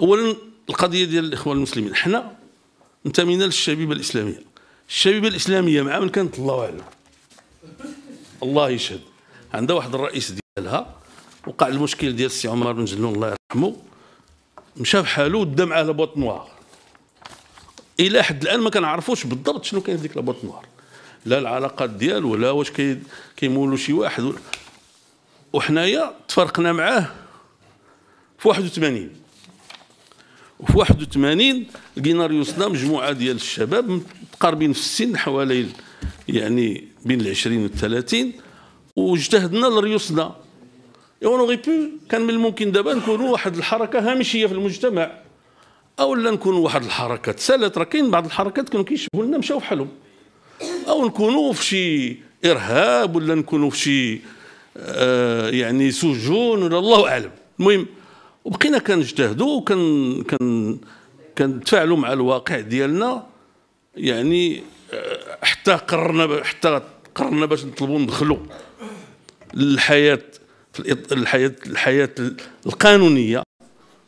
اولا القضيه ديال الاخوان المسلمين حنا انتمينا للشبيبه الاسلاميه الشبيبه الاسلاميه مع من كانت الله اعلم الله يشهد عندها واحد الرئيس ديالها وقع المشكل ديال السي عمر بن جنون الله يرحمه مشى بحالو ودا معاه لابوط نوار الى حد الان ما كنعرفوش بالضبط شنو كاين في ديك لابوط نوار لا العلاقات ديالو ولا واش كيمولوا شي واحد وحنايا تفرقنا معاه في 81 وفي 81 لقينا ريوسنا مجموعه ديال الشباب متقاربين في السن حوالي يعني بين ال 20 وال 30 واجتهدنا لريوسنا اون اوغي بو كان من الممكن دابا نكونوا واحد الحركه هامشيه في المجتمع او لا نكونوا واحد الحركه تسالت راه كاين بعض الحركات كانوا كيشبهوا لنا مشاو بحالهم او نكونوا في شي ارهاب ولا نكونوا في شي آه يعني سجون ولا الله اعلم المهم وبقينا كنجتهدوا وكن كن كنتفاعلوا مع الواقع ديالنا يعني آه، حتى قررنا حتى قررنا باش نطلبوا ندخلوا للحياه في الحياه الحياه القانونيه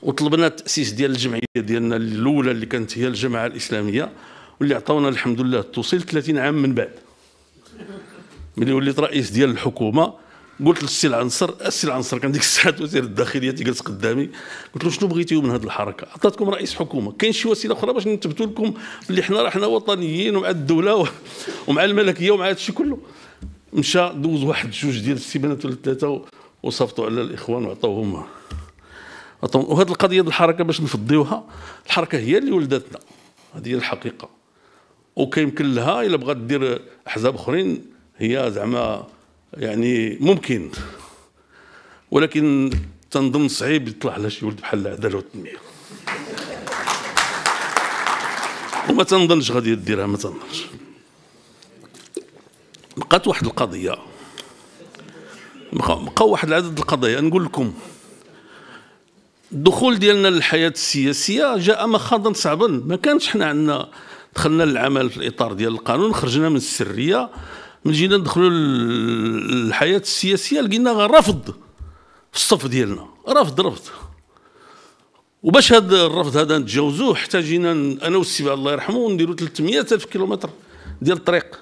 وطلبنا التاسيس ديال الجمعيه ديالنا الاولى اللي كانت هي الجماعه الاسلاميه واللي عطاونا الحمد لله التوصيل 30 عام من بعد ملي وليت رئيس ديال الحكومه قلت للسي العنصر السي العنصر كان ديك الساعه وزير الداخليه تيجلس قدامي قلت له شنو بغيتيو من هذه الحركه عطاتكم رئيس حكومه كاين شي وسيله اخرى باش نثبتوا لكم اللي حنا راه حنا وطنيين ومع الدوله ومع الملكيه ومع هذا الشيء كله مشى دوز واحد جوج ديال السيمانات ولا ثلاثه وصفتوا على الاخوان عطوهم وهذه القضيه ديال الحركه باش نفضيوها الحركه هي اللي ولدتنا هذه هي الحقيقه وكيمكن لها الا بغات دير احزاب اخرين هي زعما يعني ممكن ولكن تنظن صعيب يطلع على شي ولد بحال العداله والتنميه وما تنظنش غادي ديرها ما تنظنش بقات واحد القضيه بقى واحد العدد القضايا نقول لكم الدخول ديالنا للحياه السياسيه جاء مخاضا صعبا ما كانش حنا عندنا دخلنا للعمل في الاطار ديال القانون خرجنا من السريه من جينا ندخلوا الحياه السياسيه لقينا رفض في الصف ديالنا رفض رفض وباش هذا الرفض هذا نتجاوزوه احتاجينا انا والسي الله يرحمه نديروا 300 الف كيلومتر ديال الطريق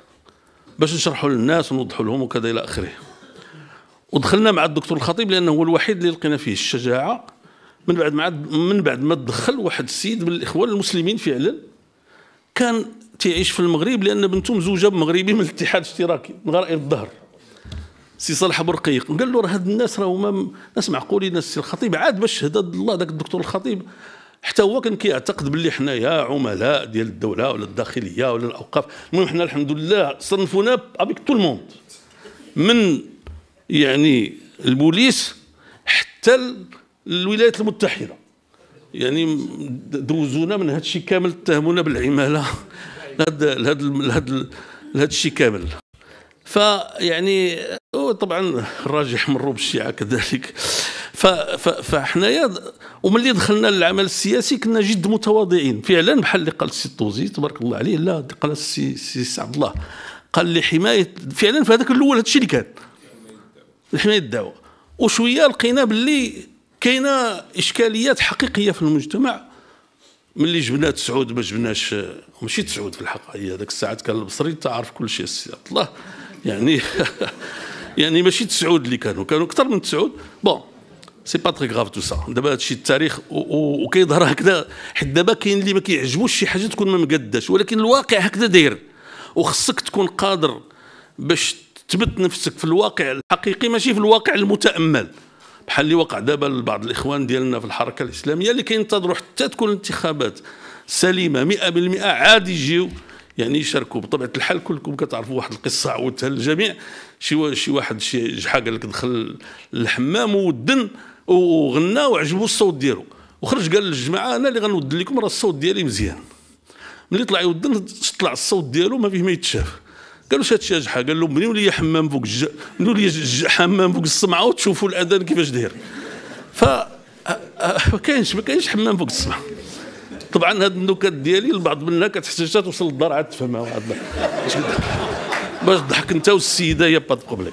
باش نشرحوا للناس ونوضحوا لهم وكذا الى اخره ودخلنا مع الدكتور الخطيب لانه هو الوحيد اللي لقينا فيه الشجاعه من بعد ما من بعد ما تدخل واحد السيد من الاخوان المسلمين فعلا كان تيعيش في المغرب لان بنته مزوجه بمغربي من الاتحاد الاشتراكي من غرائب الظهر سي صالح برقيق قال له راه هاد الناس راه هما ناس معقولين ناس سي الخطيب عاد باش هدى الله داك الدكتور الخطيب حتى هو كان كيعتقد باللي حنايا عملاء ديال الدوله ولا الداخليه ولا الاوقاف المهم حنا الحمد لله صنفونا ابيك تو الموند من يعني البوليس حتى الولايات المتحده يعني دوزونا من هادشي كامل اتهمونا بالعماله لهذا لهذا لهذا الشيء كامل فيعني طبعا الراجح مروا بالشيعه كذلك فحنايا وملي دخلنا للعمل السياسي كنا جد متواضعين فعلا بحال اللي قال السي الطوزي تبارك الله عليه لا قال السي سي عبد الله قال لي حمايه فعلا في هذاك الاول هذا الشيء اللي كان حمايه الدعوه وشويه لقينا باللي كاينه اشكاليات حقيقيه في المجتمع ملي جبنا تسعود ما جبناش ماشي تسعود في الحق هي ذاك الساعات كان البصري تعرف كل شيء السي عبد الله يعني يعني ماشي تسعود اللي كانوا كانوا اكثر من تسعود بون سي با تري غاف تو سا دابا هادشي التاريخ وكيظهر هكذا حيت دابا كاين اللي ما كيعجبوش شي حاجه تكون ما مقداش ولكن الواقع هكذا داير وخصك تكون قادر باش تثبت نفسك في الواقع الحقيقي ماشي في الواقع المتامل بحال اللي وقع دابا لبعض الاخوان ديالنا في الحركه الاسلاميه اللي كينتظروا حتى تكون الانتخابات سليمه 100% عادي يجيو يعني يشاركوا بطبيعه الحال كلكم كتعرفوا واحد القصه عودتها للجميع شي شي واحد شي جحا قال لك دخل للحمام ودن وغنى وعجبو الصوت ديالو وخرج قال للجماعه انا اللي غنودن لكم راه الصوت ديالي مزيان ملي طلع يودن طلع الصوت ديالو ما فيه ما يتشاف قالوا شات شي جحا قال له بنيو لي حمام فوق الج... بنيو لي حمام فوق السمعه وتشوفوا الاذان كيفاش داير ف ما كاينش ما كاينش حمام فوق السمعه طبعا هاد النكت ديالي البعض منا كتحتاج توصل للدار عاد تفهمها واحد باش ضحك انت والسيده هي با بروبليم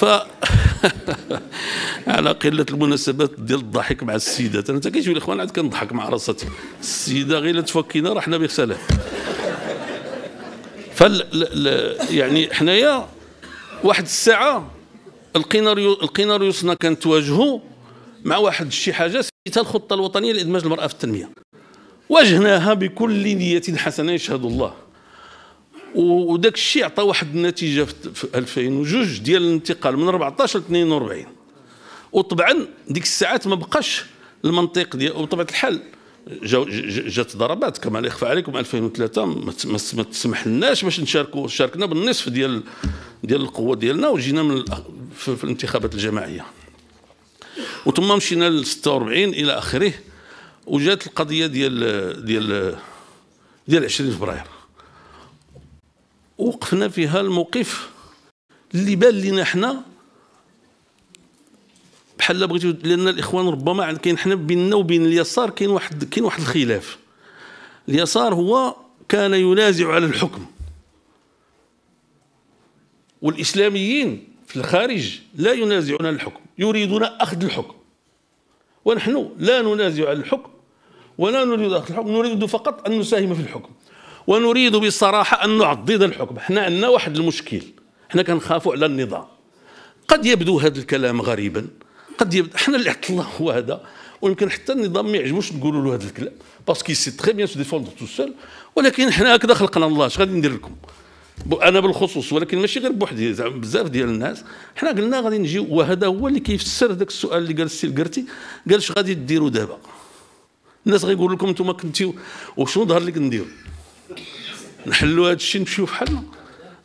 ف على قله المناسبات ديال الضحك مع السيدات انا تا كيجيو الاخوان عاد كنضحك مع راساتي السيده غير تفكينا راه حنا بخسلام فال يعني حنايا واحد الساعه لقينا لقينا ريوسنا كنتواجهوا مع واحد شي حاجه سميتها الخطه الوطنيه لادماج المراه في التنميه واجهناها بكل نيه حسنه يشهد الله وداك الشيء عطى واحد النتيجه في 2002 ديال الانتقال من 14 ل 42 وطبعا ديك الساعات ما بقاش المنطق ديال وطبعا الحال جات ضربات كما لا يخفى عليكم 2003 ما تسمح لناش باش نشاركوا شاركنا بالنصف ديال ديال القوه ديالنا وجينا من في الانتخابات الجماعيه وثم مشينا ل 46 الى اخره وجات القضيه ديال ديال ديال 20 فبراير وقفنا فيها الموقف اللي بان لنا حنا بحال بغيتي لان الاخوان ربما كاين حنا بيننا وبين اليسار كاين واحد كاين واحد الخلاف اليسار هو كان ينازع على الحكم والاسلاميين في الخارج لا ينازعون الحكم يريدون اخذ الحكم ونحن لا ننازع على الحكم ولا نريد اخذ الحكم نريد فقط ان نساهم في الحكم ونريد بصراحه ان نعضد الحكم حنا عندنا واحد المشكل حنا كنخافوا على النظام قد يبدو هذا الكلام غريبا قد يبدا حنا اللي عطلنا الله هو هذا ويمكن حتى النظام ما يعجبوش نقولوا له هذا الكلام باسكو سي تري بيان سو ديفوند تو سول ولكن حنا هكذا خلقنا الله اش غادي ندير لكم انا بالخصوص ولكن ماشي غير بوحدي زعما بزاف ديال الناس حنا قلنا غادي نجيو وهذا هو اللي كيفسر ذاك السؤال اللي قال السي القرتي قال اش غادي ديروا دابا الناس غيقول لكم انتم كنتيو وشنو ظهر لك نديروا نحلوا هذا الشيء نمشيو في حالنا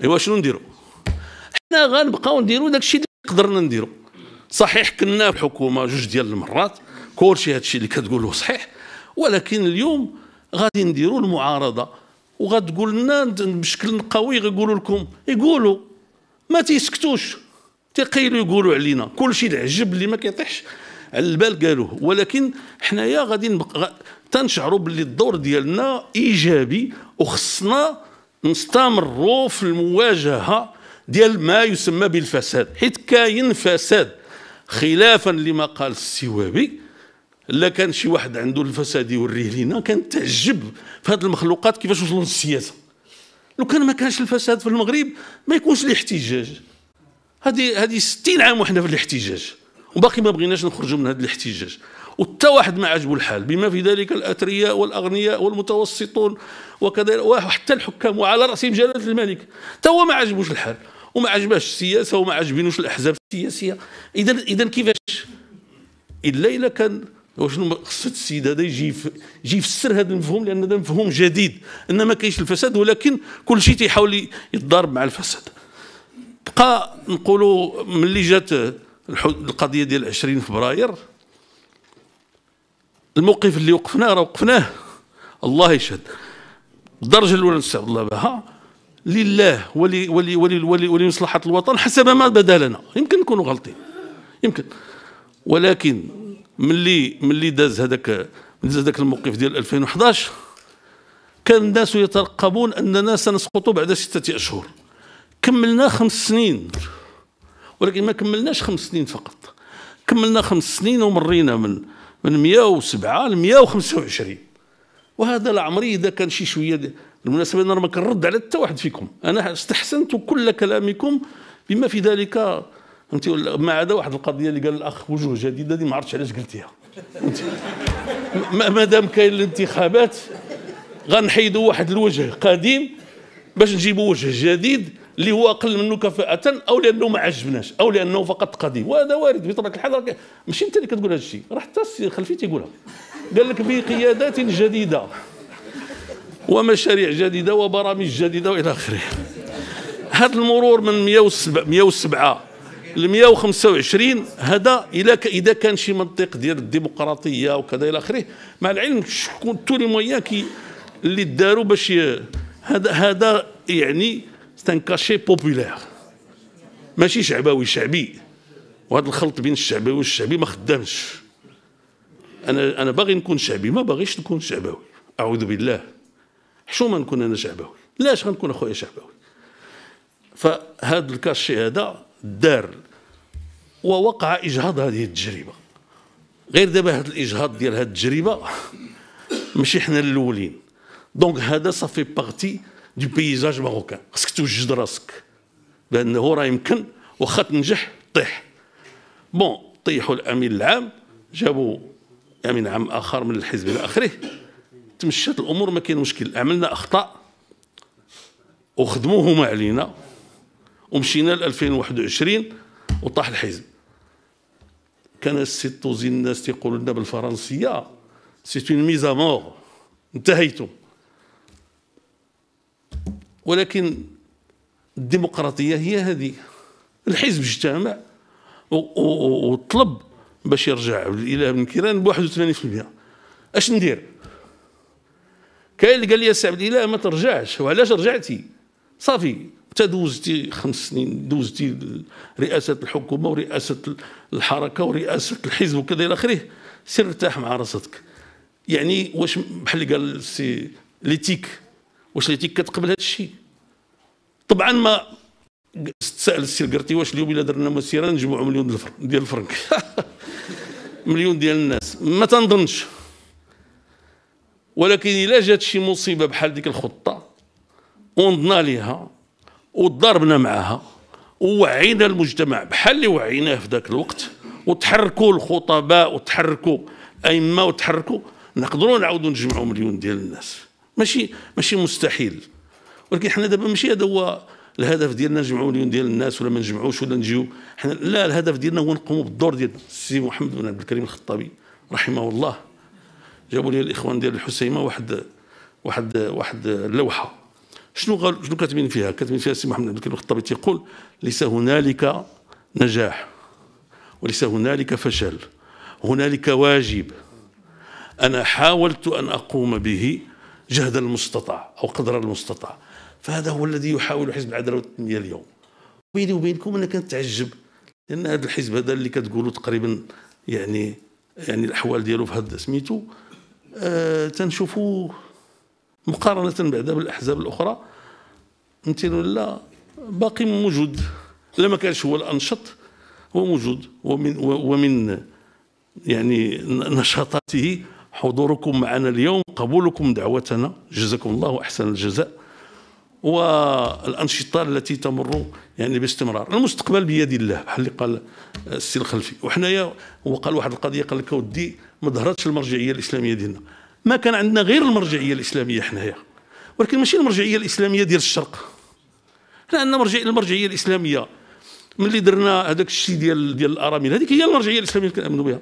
ايوا شنو نديروا حنا غنبقاو نديروا داك الشيء اللي قدرنا نديروا صحيح كنا الحكومه جوج ديال المرات كلشي هادشي اللي كتقولوا صحيح ولكن اليوم غادي نديروا المعارضه وغتقول لنا بشكل قوي غيقولوا لكم يقولوا ما تيسكتوش تيقيلوا يقولوا علينا كلشي العجب اللي ما كيطيحش على البال قالوه ولكن حنايا غادي تنشعروا باللي الدور ديالنا ايجابي وخصنا نستمروا في المواجهه ديال ما يسمى بالفساد حيت كاين فساد خلافا لما قال السوابي لا كان شي واحد عنده الفساد يوريه لينا كان تعجب في هذه المخلوقات كيفاش وصلوا للسياسه لو كان ما كانش الفساد في المغرب ما يكونش الاحتجاج هذه هذه 60 عام وحنا في الاحتجاج وباقي ما بغيناش نخرجوا من هذا الاحتجاج وتا واحد ما عجبو الحال بما في ذلك الاثرياء والاغنياء والمتوسطون وكذلك وحتى الحكام وعلى راسهم جلاله الملك تا هو ما عجبوش الحال وما عجبهاش السياسه وما عجبينوش الاحزاب السياسيه اذا اذا كيفاش الا الا كان وشنو قصه السيد هذا يجي يجي يفسر هذا المفهوم لان هذا مفهوم جديد ان ما كاينش الفساد ولكن كل شيء تيحاول يتضارب مع الفساد بقى نقولوا ملي جات القضيه ديال 20 فبراير الموقف اللي وقفناه راه وقفناه الله يشهد الدرجه الاولى نستعد الله بها لله ولي ولي ولي ولي ولمصلحة الوطن حسب ما بدا لنا يمكن نكونوا غلطين يمكن ولكن ملي ملي داز هذاك داز هذاك الموقف ديال 2011 كان الناس يترقبون اننا سنسقط بعد ستة اشهر كملنا خمس سنين ولكن ما كملناش خمس سنين فقط كملنا خمس سنين ومرينا من من 107 ل 125 وهذا العمري اذا كان شي شويه بالمناسبه انا ما كنرد على حتى واحد فيكم انا استحسنت كل كلامكم بما في ذلك فهمتي ما عدا واحد القضيه اللي قال الاخ وجوه جديده دي ما عرفتش علاش قلتيها ما دام كاين الانتخابات غنحيدوا واحد الوجه قديم باش نجيبوا وجه جديد اللي هو اقل منه كفاءه او لانه ما عجبناش او لانه فقط قديم وهذا وارد بطبيعه الحال ماشي انت اللي كتقول هذا الشيء راه حتى السي خلفي تيقولها قال لك بقيادات جديده ومشاريع جديده وبرامج جديده والى اخره هذا المرور من 107 ل 125 هذا الى اذا كان شي منطق ديال الديمقراطيه وكذا الى اخره مع العلم شكون تو لي مويا كي اللي داروا باش هذا هذا يعني سان كاشي بوبولير ماشي شعبوي شعبي وهذا الخلط بين الشعبوي والشعبي ما خدامش انا انا باغي نكون شعبي ما باغيش نكون شعبوي اعوذ بالله حشومه نكون انا شعبوي لاش غنكون اخويا شعبوي فهذا الكاشي هذا دار ووقع اجهاض هذه التجربه غير دابا هذا الاجهاض ديال هذه التجربه ماشي حنا الاولين دونك هذا صافي باغتي دو بيزاج ماروكان خصك توجد راسك بانه راه يمكن واخا تنجح طيح بون طيحوا الامين العام جابوا امين عام اخر من الحزب الى اخره تمشات الامور ما كاين مشكل عملنا اخطاء وخدموه علينا ومشينا ل 2021 وطاح الحزب كان السي الطوزي الناس تيقولوا لنا بالفرنسيه سي اون ميزا مور انتهيتم ولكن الديمقراطيه هي هذه الحزب اجتمع وطلب باش يرجع الى ابن كيران ب 81% اش ندير كاين اللي قال لي سي عبد الاله ما ترجعش وعلاش رجعتي صافي انت دوزتي خمس سنين دوزتي رئاسه الحكومه ورئاسه الحركه ورئاسه الحزب وكذا الى اخره سير ارتاح مع راسك يعني واش بحال اللي قال السي ليتيك واش ليتيك كتقبل هذا الشيء طبعا ما تسال السي قرتي واش اليوم الا درنا مسيره نجمعوا مليون ديال الفرنك مليون ديال الناس ما تنظنش ولكن الا جات شي مصيبه بحال ديك الخطه ونضنا ليها وضربنا معها ووعينا المجتمع بحال اللي وعيناه في ذاك الوقت وتحركوا الخطباء وتحركوا ائمه وتحركوا نقدروا نعاودوا نجمعوا مليون ديال الناس ماشي ماشي مستحيل ولكن حنا دابا ماشي هذا هو الهدف ديالنا نجمعوا مليون ديال الناس ولا ما نجمعوش ولا نجيو حنا لا الهدف ديالنا هو نقوموا بالدور ديال السي محمد بن عبد الكريم الخطابي رحمه الله جابوا لي الاخوان ديال الحسيمه واحد واحد واحد اللوحه شنو قال شنو كاتبين فيها؟ كاتبين فيها السي محمد عبد الكريم الخطابي تيقول ليس هنالك نجاح وليس هنالك فشل هنالك واجب انا حاولت ان اقوم به جهد المستطاع او قدر المستطاع فهذا هو الذي يحاول حزب العداله والتنميه اليوم بيني وبينكم انا كنتعجب لان هذا الحزب هذا اللي كتقولوا تقريبا يعني يعني الاحوال ديالو في هذا سميتو آه، تنشوفوا مقارنه بعدا بالاحزاب الاخرى نتي ولا باقي موجود لا ما كانش هو الانشط هو موجود ومن ومن يعني نشاطاته حضوركم معنا اليوم قبولكم دعوتنا جزاكم الله احسن الجزاء والانشطه التي تمر يعني باستمرار المستقبل بيد الله بحال اللي قال السي الخلفي وحنايا هو قال واحد القضيه قال لك ودي ما ظهرتش المرجعيه الاسلاميه ديالنا ما كان عندنا غير المرجعيه الاسلاميه حنايا ولكن ماشي المرجعيه الاسلاميه ديال الشرق حنا عندنا مرجعية المرجعيه الاسلاميه ملي درنا هذاك الشيء ديال ديال الارامل هذيك هي المرجعيه الاسلاميه اللي كنامنوا بها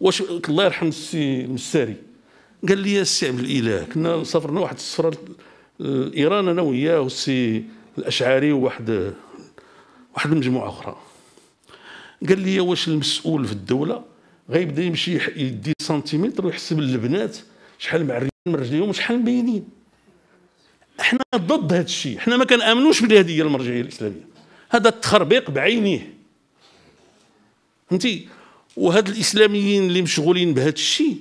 واش الله يرحم السي المساري قال لي السي عبد الاله كنا سافرنا واحد السفره لايران انا وياه والسي الاشعري وواحد واحد المجموعه اخرى قال لي واش المسؤول في الدوله غيبدا يمشي يدي سنتيمتر ويحسب البنات شحال معريين من رجليهم وشحال مبينين احنا ضد هذا الشيء احنا ما كنامنوش بلي هذه هي المرجعيه الاسلاميه هذا التخربيق بعينيه فهمتي وهاد الاسلاميين اللي مشغولين بهذا الشيء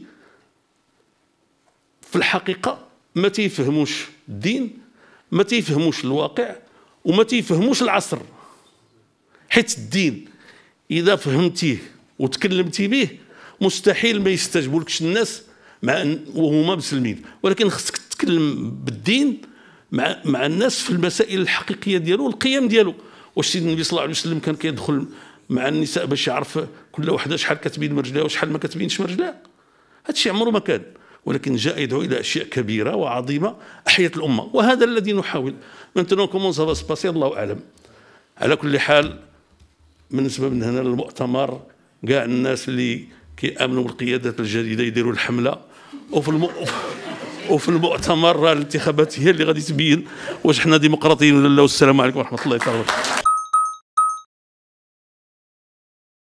في الحقيقه ما تيفهموش الدين ما تيفهموش الواقع وما تيفهموش العصر حيت الدين اذا فهمتيه وتكلمتي به مستحيل ما يستجبولكش لكش الناس مع وهما مسلمين ولكن خصك تتكلم بالدين مع مع الناس في المسائل الحقيقيه ديالو والقيم ديالو واش سيدنا النبي صلى الله عليه وسلم كان كيدخل مع النساء باش يعرف كل وحده شحال كتبين مرجلها وشحال ما كتبينش مرجلها هادشي عمره ما كان ولكن جاء يدعو الى اشياء كبيره وعظيمه احيت الامه وهذا الذي نحاول مانتنون كومون سافا سباسي الله اعلم على كل حال بالنسبه من هنا للمؤتمر كاع الناس اللي كيامنوا بالقيادات الجديده يديروا الحمله وفي الم... وفي المؤتمر الانتخابات هي اللي غادي تبين واش حنا ديمقراطيين ولا لا والسلام عليكم ورحمه الله تعالى وبركاته